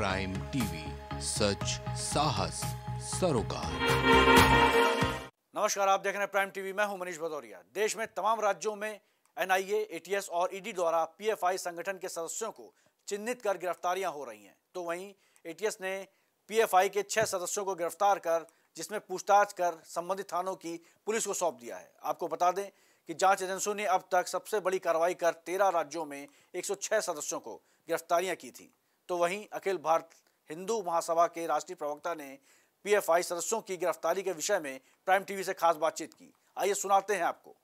Prime TV सच साहस सरोकार नमस्कार आप देख रहे हैं प्राइम टीवी मैं हूं मनीष भदौरिया देश में तमाम राज्यों में एनआईए एटीएस और ईडी e द्वारा पीएफआई संगठन के सदस्यों को चिन्हित कर गिरफ्तारियां हो रही हैं तो वहीं एटीएस ने पीएफआई के छह सदस्यों को गिरफ्तार कर जिसमें पूछताछ कर संबंधित थानों की पुलिस को सौंप दिया है आपको बता दें कि जांच एजेंसियों ने अब तक सबसे बड़ी कार्रवाई कर तेरह राज्यों में 106 सदस्यों को गिरफ्तारियां की थी तो वहीं अखिल भारत हिंदू महासभा के राष्ट्रीय प्रवक्ता ने पीएफआई सदस्यों की गिरफ्तारी के विषय में प्राइम टीवी से खास बातचीत की आइए सुनाते हैं आपको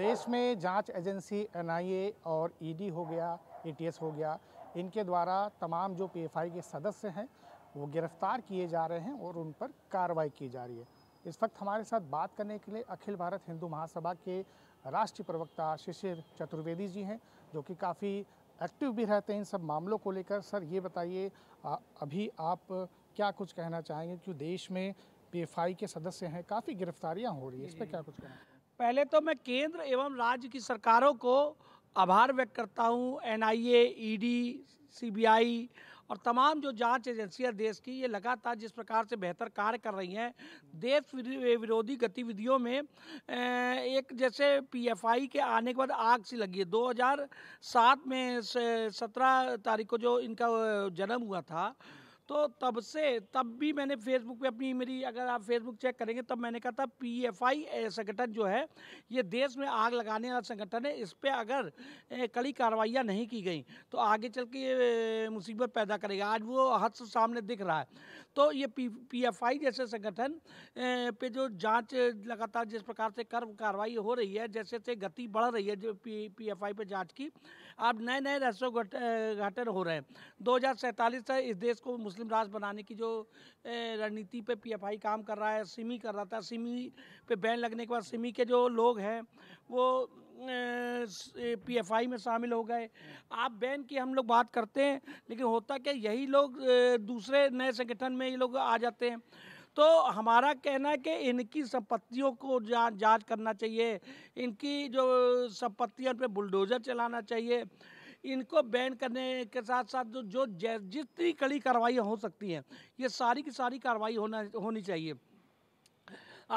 देश में जांच एजेंसी एनआईए और ईडी हो गया एटीएस हो गया इनके द्वारा तमाम जो पीएफआई के सदस्य हैं वो गिरफ्तार किए जा रहे हैं और उन पर कार्रवाई की जा रही है इस वक्त हमारे साथ बात करने के लिए अखिल भारत हिंदू महासभा के राष्ट्रीय प्रवक्ता शिशिर चतुर्वेदी जी हैं जो कि काफ़ी एक्टिव भी रहते हैं इन सब मामलों को लेकर सर ये बताइए अभी आप क्या कुछ कहना चाहेंगे क्यों देश में पी के सदस्य हैं काफ़ी गिरफ्तारियां हो रही है इस पर क्या कुछ कहना पहले तो मैं केंद्र एवं राज्य की सरकारों को आभार व्यक्त करता हूँ एनआईए ईडी सीबीआई और तमाम जो जांच एजेंसियां देश की ये लगातार जिस प्रकार से बेहतर कार्य कर रही हैं देश विरोधी गतिविधियों में एक जैसे पीएफआई के आने के बाद आग सी लगी है दो में सत्रह तारीख को जो इनका जन्म हुआ था तो तब से तब भी मैंने फेसबुक पे अपनी मेरी अगर आप फेसबुक चेक करेंगे तब मैंने कहा था पी एफ आई संगठन जो है ये देश में आग लगाने वाला संगठन है इस पर अगर कड़ी कार्रवाइयाँ नहीं की गई तो आगे चल के ये मुसीबत पैदा करेगा आज वो हद सामने दिख रहा है तो ये पी आई जैसे संगठन पे जो जांच लगातार जिस प्रकार से कर कार्रवाई हो रही है जैसे से गति बढ़ रही है जो पी पी एफ़ आई पर जाँच की अब नए नए रहस्य घटन हो रहे हैं दो से इस देश को मुस्लिम राष्ट्र बनाने की जो रणनीति पे आई काम कर रहा है सिमी कर रहा था सिमी पे बैन लगने के बाद सिमी के जो लोग हैं वो पीएफआई में शामिल हो गए आप बैन की हम लोग बात करते हैं लेकिन होता क्या यही लोग दूसरे नए संगठन में ये लोग आ जाते हैं तो हमारा कहना है कि इनकी संपत्तियों को जा, जांच करना चाहिए इनकी जो संपत्तियों पे बुलडोजर चलाना चाहिए इनको बैन करने के साथ साथ जो जो जितनी कड़ी कार्रवाई हो सकती हैं ये सारी की सारी कार्रवाई होना होनी चाहिए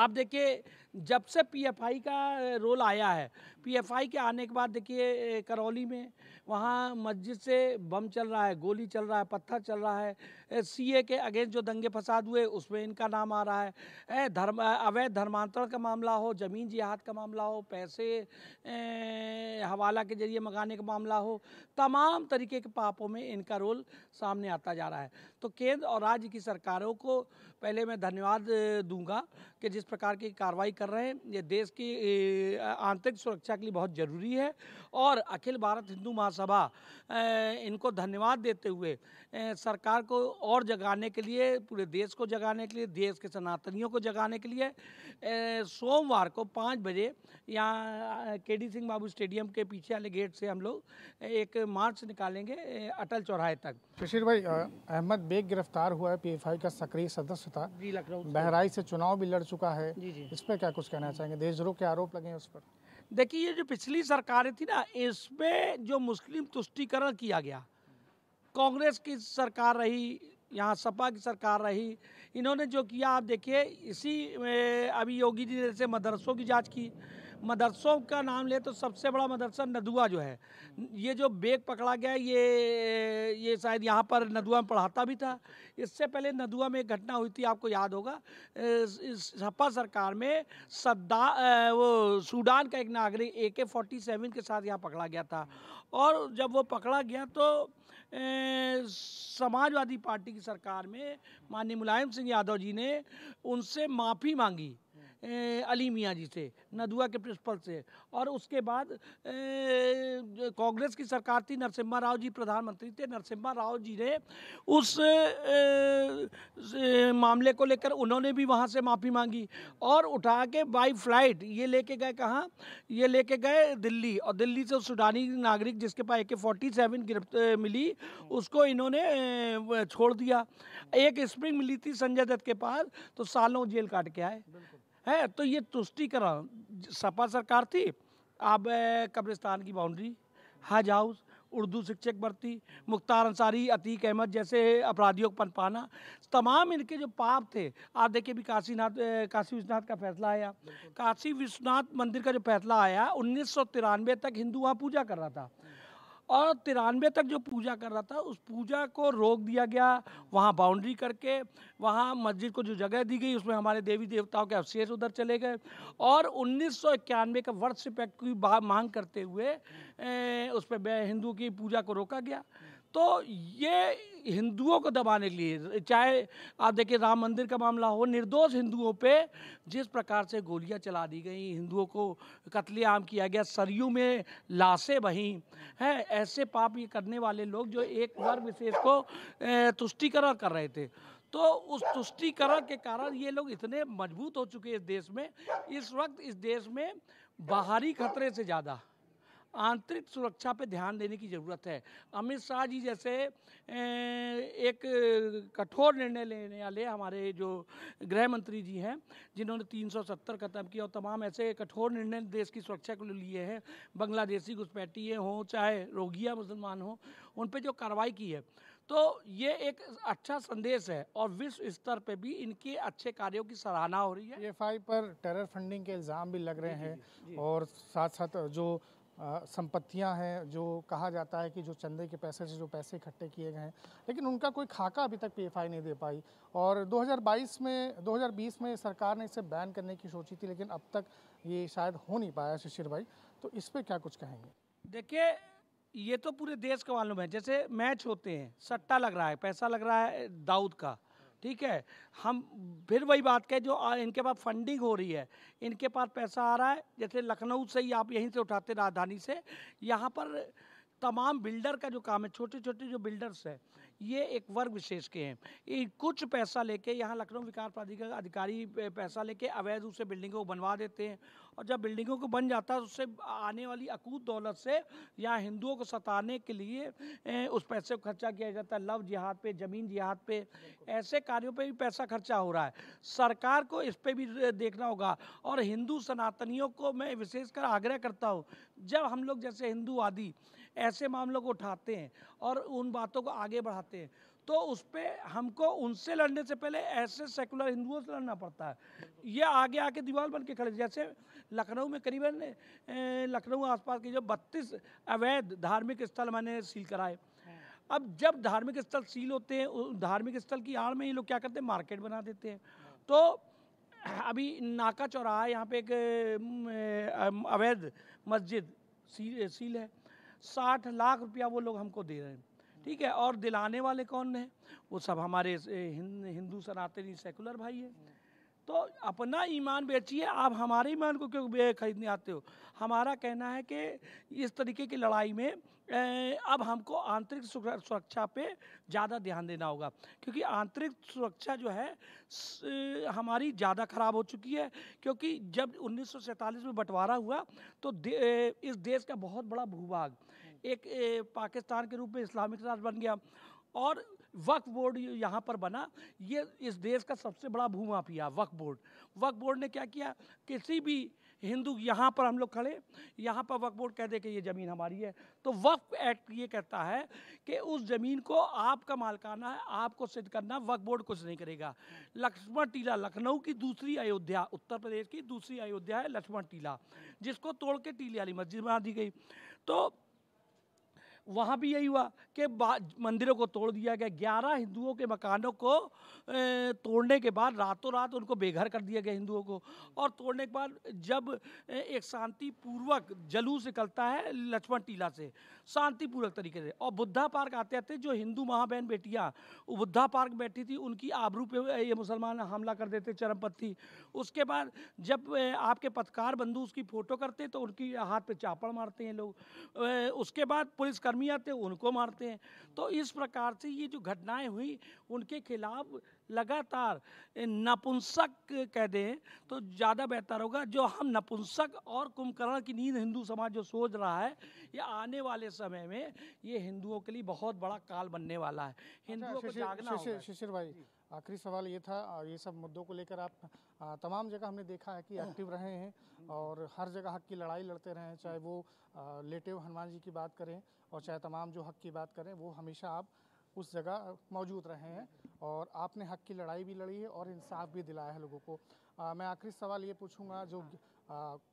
आप देखिए जब से पीएफआई का रोल आया है पीएफआई के आने के बाद देखिए करौली में वहाँ मस्जिद से बम चल रहा है गोली चल रहा है पत्थर चल रहा है सीए के अगेंस्ट जो दंगे फसाद हुए उसमें इनका नाम आ रहा है धर्म अवैध धर्मांतरण का मामला हो ज़मीन जिहाद का मामला हो पैसे ए, हवाला के जरिए मंगाने का मामला हो तमाम तरीके के पापों में इनका रोल सामने आता जा रहा है तो केंद्र और राज्य की सरकारों को पहले मैं धन्यवाद दूंगा कि जिस प्रकार की कार्रवाई कर कर रहे हैं ये देश की आंतरिक सुरक्षा के लिए बहुत ज़रूरी है और अखिल भारत हिंदू महासभा इनको धन्यवाद देते हुए सरकार को और जगाने के लिए पूरे देश को जगाने के लिए देश के सनातनियों को जगाने के लिए सोमवार को पाँच बजे यहाँ के डी सिंह बाबू स्टेडियम के पीछे वाले गेट से हम लोग एक मार्च निकालेंगे अटल चौराहे तक शशीर भाई अहमद बेग गिरफ्तार हुआ है पीएफआई का सक्रिय सदस्य था जी लखनऊ बहराई से चुनाव भी लड़ चुका है जी जी इस पर क्या कुछ कहना चाहेंगे देशद्रोह के आरोप लगे हैं उस पर देखिए ये जो पिछली सरकारें थी ना इसमें जो मुस्लिम तुष्टिकरण किया गया कांग्रेस की सरकार रही यहाँ सपा की सरकार रही इन्होंने जो किया आप देखिए इसी अभी योगी जी ने जैसे मदरसों की जांच की मदरसों का नाम ले तो सबसे बड़ा मदरसा नदुआ जो है ये जो बेग पकड़ा गया ये ये शायद यहाँ पर नदुआ में पढ़ाता भी था इससे पहले नदुआ में एक घटना हुई थी आपको याद होगा सपा सरकार में सद्दा वो सूडान का एक नागरिक ए के फोर्टी सेवन के साथ यहाँ पकड़ा गया था और जब वो पकड़ा गया तो समाजवादी पार्टी की सरकार में माननीय मुलायम सिंह यादव जी ने उनसे माफ़ी मांगी अली मियाँ जी से नदुआ के प्रिंसिपल से और उसके बाद कांग्रेस की सरकार थी नरसिम्हा राव जी प्रधानमंत्री थे नरसिम्हा राव जी ने उस ए, मामले को लेकर उन्होंने भी वहाँ से माफ़ी मांगी और उठा के बाई फ्लाइट ये लेके गए कहाँ ये लेके गए दिल्ली और दिल्ली से सूडानी नागरिक जिसके पास ए के फोर्टी सेवन गिरफ्त मिली उसको इन्होंने छोड़ दिया एक स्प्रिंग मिली थी संजय दत्त के पास तो सालों जेल काट के आए है तो ये तुष्टिकरण सपा सरकार थी अब कब्रिस्तान की बाउंड्री हज हाउस उर्दू शिक्षक भर्ती मुख्तार अंसारी अतीक अहमद जैसे अपराधियों को पनपाना तमाम इनके जो पाप थे आप देखिए भी काशीनाथ काशी विश्वनाथ का फैसला आया काशी विश्वनाथ मंदिर का जो फैसला आया उन्नीस तक हिंदू वहाँ पूजा कर रहा था और तिरानवे तक जो पूजा कर रहा था उस पूजा को रोक दिया गया वहाँ बाउंड्री करके वहाँ मस्जिद को जो जगह दी गई उसमें हमारे देवी देवताओं के अवशेष उधर चले गए और उन्नीस का वर्ष एक्ट की मांग करते हुए उस पर हिंदू की पूजा को रोका गया तो ये हिंदुओं को दबाने के लिए चाहे आप देखिए राम मंदिर का मामला हो निर्दोष हिंदुओं पे जिस प्रकार से गोलियां चला दी गई हिंदुओं को कत्लेआम किया गया सरयू में लाशें बही हैं ऐसे पाप ये करने वाले लोग जो एक वर्ग विशेष को तुष्टिकरण कर रहे थे तो उस तुष्टिकरण के कारण ये लोग इतने मजबूत हो चुके हैं इस देश में इस वक्त इस देश में बाहरी खतरे से ज़्यादा आंतरिक सुरक्षा पर ध्यान देने की ज़रूरत है अमित शाह जी जैसे एक कठोर निर्णय लेने वाले हमारे जो गृह मंत्री जी हैं जिन्होंने 370 खत्म किया और तमाम ऐसे कठोर निर्णय देश की सुरक्षा के लिए लिए हैं बांग्लादेशी घुसपैठिए हों चाहे रोगिया मुसलमान हों उन पर जो कार्रवाई की है तो ये एक अच्छा संदेश है और विश्व स्तर पे भी इनके अच्छे कार्यों की सराहना हो रही है एफ पर टेरर फंडिंग के इल्ज़ाम भी लग रहे हैं और साथ साथ जो संपत्तियां हैं जो कहा जाता है कि जो चंदे के पैसे से जो पैसे इकट्ठे किए गए हैं लेकिन उनका कोई खाका अभी तक पीएफआई नहीं दे पाई और 2022 में 2020 में सरकार ने इसे बैन करने की सोची थी लेकिन अब तक ये शायद हो नहीं पाया शिशिर भाई तो इस पर क्या कुछ कहेंगे देखिए ये तो पूरे देश का मालूम है जैसे मैच होते हैं सट्टा लग रहा है पैसा लग रहा है दाऊद का ठीक है हम फिर वही बात कहें जो इनके पास फंडिंग हो रही है इनके पास पैसा आ रहा है जैसे लखनऊ से ही आप यहीं से उठाते राजधानी से यहाँ पर तमाम बिल्डर का जो काम है छोटे छोटे जो बिल्डर्स हैं ये एक वर्ग विशेष के हैं कुछ पैसा लेके यहाँ लखनऊ विकास प्राधिकरण अधिकारी पैसा लेके अवैध रूप से बिल्डिंगों को बनवा देते हैं और जब बिल्डिंगों को बन जाता है तो उससे आने वाली अकूत दौलत से यहाँ हिंदुओं को सताने के लिए उस पैसे को खर्चा किया जाता है लव जिहाद पे ज़मीन जिहाद पे ऐसे कार्यों पे भी पैसा खर्चा हो रहा है सरकार को इस पर भी देखना होगा और हिंदू सनातनियों को मैं विशेषकर आग्रह करता हूँ जब हम लोग जैसे हिंदू आदि ऐसे मामलों को उठाते हैं और उन बातों को आगे बढ़ाते हैं तो उस पर हमको उनसे लड़ने से पहले ऐसे सेकुलर हिंदुओं से लड़ना पड़ता है ये आगे आके दीवार बन के खड़े जैसे लखनऊ में करीबन लखनऊ आसपास के जो बत्तीस अवैध धार्मिक स्थल मैंने सील कराए हाँ। अब जब धार्मिक स्थल सील होते हैं धार्मिक स्थल की आड़ में ये लोग क्या करते हैं मार्केट बना देते हैं तो अभी नाका चौराहा यहाँ पे एक अवैध मस्जिद सील सील है साठ लाख रुपया वो लोग हमको दे रहे हैं ठीक है और दिलाने वाले कौन हैं वो सब हमारे हिंदू सनातनी सेकुलर भाई है तो अपना ईमान बेचिए आप हमारे ईमान को क्यों खरीदने आते हो हमारा कहना है कि इस तरीके की लड़ाई में अब हमको आंतरिक सुरक्षा पे ज़्यादा ध्यान देना होगा क्योंकि आंतरिक सुरक्षा जो है हमारी ज़्यादा ख़राब हो चुकी है क्योंकि जब उन्नीस में बंटवारा हुआ तो दे, इस देश का बहुत बड़ा भूभाग एक पाकिस्तान के रूप में इस्लामिक राष्ट्र बन गया और वक्फ बोर्ड यहाँ पर बना ये इस देश का सबसे बड़ा भूमाफिया वक्फ बोर्ड वक्फ बोर्ड ने क्या किया किसी भी हिंदू यहाँ पर हम लोग खड़े यहाँ पर वक्फ बोर्ड कह दे कि ये ज़मीन हमारी है तो वक्फ एक्ट ये कहता है कि उस ज़मीन को आपका मालकाना है आपको सिद्ध करना वक्फ बोर्ड कुछ नहीं करेगा लक्ष्मण टीला लखनऊ की दूसरी अयोध्या उत्तर प्रदेश की दूसरी अयोध्या है लक्ष्मण टीला जिसको तोड़ के टीले वाली मस्जिद बना दी गई तो वहाँ भी यही हुआ कि मंदिरों को तोड़ दिया गया ग्यारह हिंदुओं के मकानों को तोड़ने के बाद रातों रात उनको बेघर कर दिया गया हिंदुओं को और तोड़ने के बाद जब एक शांतिपूर्वक जलूस निकलता है लक्ष्मण टीला से शांतिपूर्वक तरीके से और बुद्धा पार्क आते आते जो हिंदू महाबहन बेटियाँ बुद्धा पार्क बैठी थी उनकी आबरू पे ये मुसलमान हमला कर देते चरमपंथी उसके बाद जब आपके पत्रकार बंधु उसकी फ़ोटो करते तो उनकी हाथ पे चापड़ मारते हैं लोग उसके बाद पुलिस कर आर्मी आते हैं उनको मारते हैं तो इस प्रकार से ये जो घटनाएं हुई उनके खिलाफ लगातार नपुंसक कह दें तो ज़्यादा बेहतर होगा जो हम नपुंसक और कुंभकर्ण की नींद हिंदू समाज जो सोच रहा है ये आने वाले समय में ये हिंदुओं के लिए बहुत बड़ा काल बनने वाला है अच्छा, हिंदुओं को जागना शिशिर भाई आखिरी सवाल ये था और ये सब मुद्दों को लेकर आप तमाम जगह हमने देखा है कि एक्टिव रहे हैं और हर जगह हक की लड़ाई लड़ते रहे हैं चाहे वो लेटे हुए हनुमान जी की बात करें और चाहे तमाम जो हक की बात करें वो हमेशा आप उस जगह मौजूद रहे हैं और आपने हक की लड़ाई भी लड़ी है और इंसाफ भी दिलाया है लोगों को आ, मैं आखिरी सवाल ये पूछूंगा जो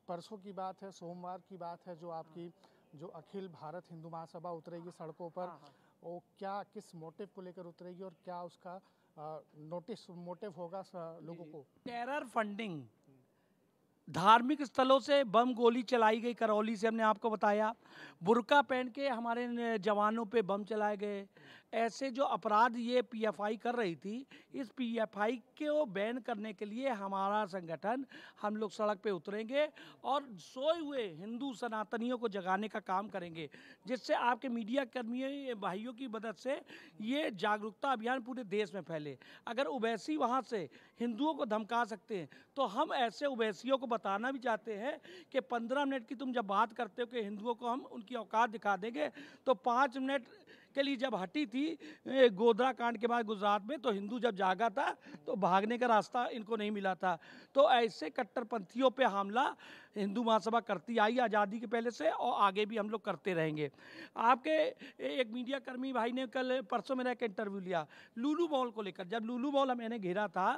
परसों की बात है सोमवार की बात है जो आपकी जो अखिल भारत हिंदू महासभा उतरेगी सड़कों पर हाँ, हाँ। वो क्या किस मोटिव को लेकर उतरेगी और क्या उसका नोटिस मोटिव होगा लोगों को टेरर फंडिंग धार्मिक स्थलों से बम गोली चलाई गई करौली से हमने आपको बताया बुरका पहन के हमारे जवानों पे बम चलाए गए ऐसे जो अपराध ये पीएफआई कर रही थी इस पीएफआई को बैन करने के लिए हमारा संगठन हम लोग सड़क पे उतरेंगे और सोए हुए हिंदू सनातनियों को जगाने का काम करेंगे जिससे आपके मीडिया कर्मियों भाइयों की मदद से ये जागरूकता अभियान पूरे देश में फैले अगर उबैसी वहाँ से हिंदुओं को धमका सकते हैं तो हम ऐसे उबैसियों को बताना भी चाहते हैं कि पंद्रह मिनट की तुम जब बात करते हो कि हिंदुओं को हम उनकी औकात दिखा देंगे तो पाँच मिनट के लिए जब हटी थी गोधरा कांड के बाद गुजरात में तो हिंदू जब जागा था तो भागने का रास्ता इनको नहीं मिला था तो ऐसे कट्टरपंथियों पे हमला हिंदू महासभा करती आई आज़ादी के पहले से और आगे भी हम लोग करते रहेंगे आपके एक मीडिया कर्मी भाई ने कल परसों मेरा एक इंटरव्यू लिया लूलू मॉल को लेकर जब लूलू मॉल मैंने घेरा था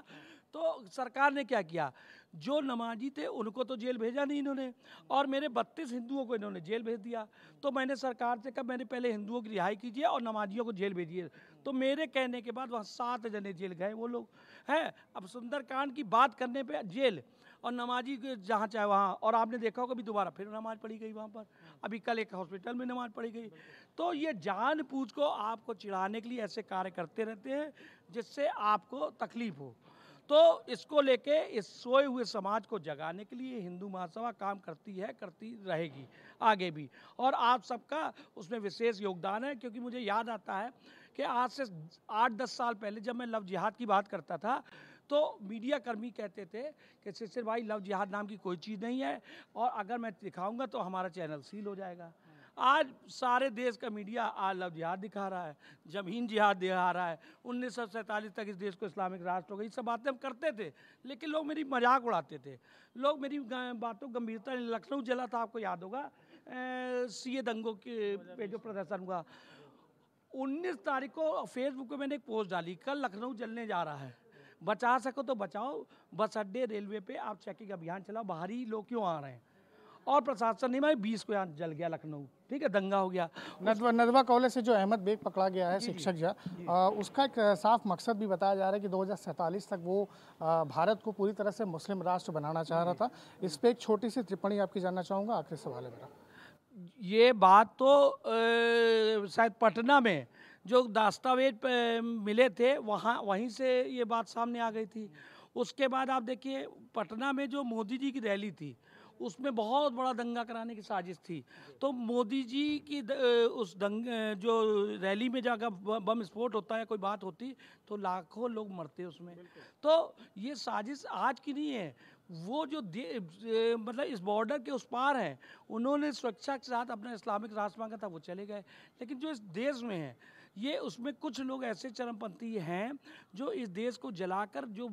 तो सरकार ने क्या किया जो नमाजी थे उनको तो जेल भेजा नहीं इन्होंने और मेरे बत्तीस हिंदुओं को इन्होंने जेल भेज दिया तो मैंने सरकार से कहा मैंने पहले हिंदुओं की रिहाई कीजिए और नमाजियों को जेल भेजिए तो मेरे कहने के बाद वहाँ सात जने जेल गए वो लोग हैं अब सुंदरकांड की बात करने पर जेल और नमाजी जहाँ चाहे वहाँ और आपने देखा होगा अभी दोबारा फिर नमाज पढ़ी गई वहाँ पर अभी कल एक हॉस्पिटल में नमाज पढ़ी गई तो ये जान पूछ को आपको चिढ़ाने के लिए ऐसे कार्य करते रहते हैं जिससे आपको तकलीफ हो तो इसको लेके इस सोए हुए समाज को जगाने के लिए हिंदू महासभा काम करती है करती रहेगी आगे भी और आप सबका उसमें विशेष योगदान है क्योंकि मुझे याद आता है कि आज से आठ दस साल पहले जब मैं लव जिहाद की बात करता था तो मीडिया कर्मी कहते थे कि सिर भाई लव जिहाद नाम की कोई चीज़ नहीं है और अगर मैं दिखाऊंगा तो हमारा चैनल सील हो जाएगा आज सारे देश का मीडिया आज लव जिहाद दिखा रहा है जमीन जिहाद दिखा रहा है उन्नीस तक इस देश को इस्लामिक राष्ट्र हो गई सब बातें हम करते थे लेकिन लोग मेरी मजाक उड़ाते थे लोग मेरी बातों गंभीरता लखनऊ जिला था आपको याद होगा सीए दंगों के पे जो प्रदर्शन हुआ उन्नीस तारीख को फेसबुक पे मैंने एक पोस्ट डाली कल लखनऊ जलने जा रहा है बचा सको तो बचाओ बस अड्डे रेलवे पे आप चेकिंग अभियान चलाओ बाहरी लोग क्यों आ रहे हैं और प्रशासन नहीं भाई बीस को यहाँ जल गया लखनऊ ठीक है दंगा हो गया नदवा नदवा कॉलेज से जो अहमद बेग पकड़ा गया है शिक्षक जा उसका एक साफ मकसद भी बताया जा रहा है कि दो तक वो आ, भारत को पूरी तरह से मुस्लिम राष्ट्र बनाना चाह रहा था इस पर एक छोटी सी टिप्पणी आपकी जानना चाहूँगा आखिरी सवाल है मेरा ये बात तो शायद पटना में जो दस्तावेज मिले थे वहाँ वहीं से ये बात सामने आ गई थी उसके बाद आप देखिए पटना में जो मोदी जी की रैली थी उसमें बहुत बड़ा दंगा कराने की साजिश थी तो मोदी जी की द, उस दंग जो रैली में जाकर बम स्फोट होता है कोई बात होती तो लाखों लोग मरते उसमें तो ये साजिश आज की नहीं है वो जो मतलब इस बॉर्डर के उस पार हैं उन्होंने सुरक्षा के साथ अपना इस्लामिक राष्ट्र मांगा था वो चले गए लेकिन जो इस देश में है ये उसमें कुछ लोग ऐसे चरमपंथी हैं जो इस देश को जलाकर जो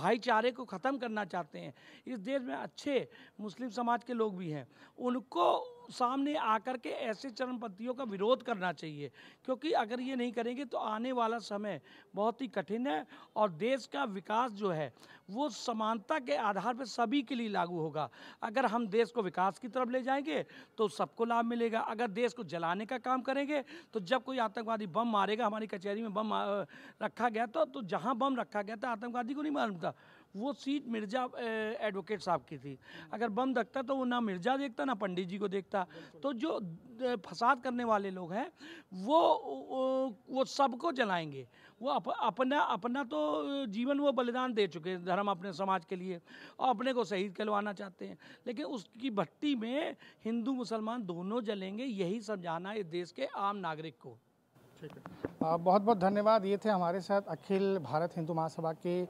भाईचारे को ख़त्म करना चाहते हैं इस देश में अच्छे मुस्लिम समाज के लोग भी हैं उनको सामने आकर के ऐसे चरमपंथियों का विरोध करना चाहिए क्योंकि अगर ये नहीं करेंगे तो आने वाला समय बहुत ही कठिन है और देश का विकास जो है वो समानता के आधार पर सभी के लिए लागू होगा अगर हम देश को विकास की तरफ ले जाएंगे तो सबको लाभ मिलेगा अगर देश को जलाने का काम करेंगे तो जब कोई आतंकवादी बम मारेगा हमारी कचहरी में बम रखा गया था तो जहाँ बम रखा गया था आतंकवादी को नहीं मालूम था वो सीट मिर्जा एडवोकेट साहब की थी अगर बम रखता तो वो ना मिर्जा देखता ना पंडित जी को देखता तो जो फसाद करने वाले लोग हैं वो वो सबको जलाएंगे वो अप, अपना अपना तो जीवन वो बलिदान दे चुके हैं धर्म अपने समाज के लिए और अपने को शहीद कहलवाना चाहते हैं लेकिन उसकी भट्टी में हिंदू मुसलमान दोनों जलेंगे यही समझाना है देश के आम नागरिक को ठीक है बहुत बहुत धन्यवाद ये थे हमारे साथ अखिल भारत हिंदू महासभा के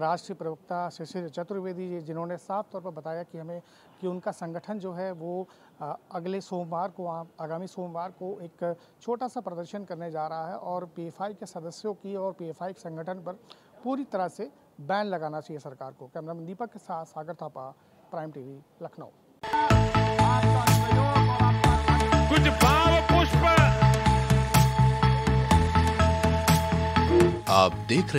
राष्ट्रीय प्रवक्ता शिशिर चतुर्वेदी जी जिन्होंने साफ तौर पर बताया कि हमें कि उनका संगठन जो है वो अगले सोमवार को आगामी सोमवार को एक छोटा सा प्रदर्शन करने जा रहा है और पीएफआई के सदस्यों की और पीएफआई के संगठन पर पूरी तरह से बैन लगाना चाहिए सरकार को कैमरामैन दीपक के साथ सागर थापा प्राइम टीवी लखनऊ कुछ पुष्प आप देख रहे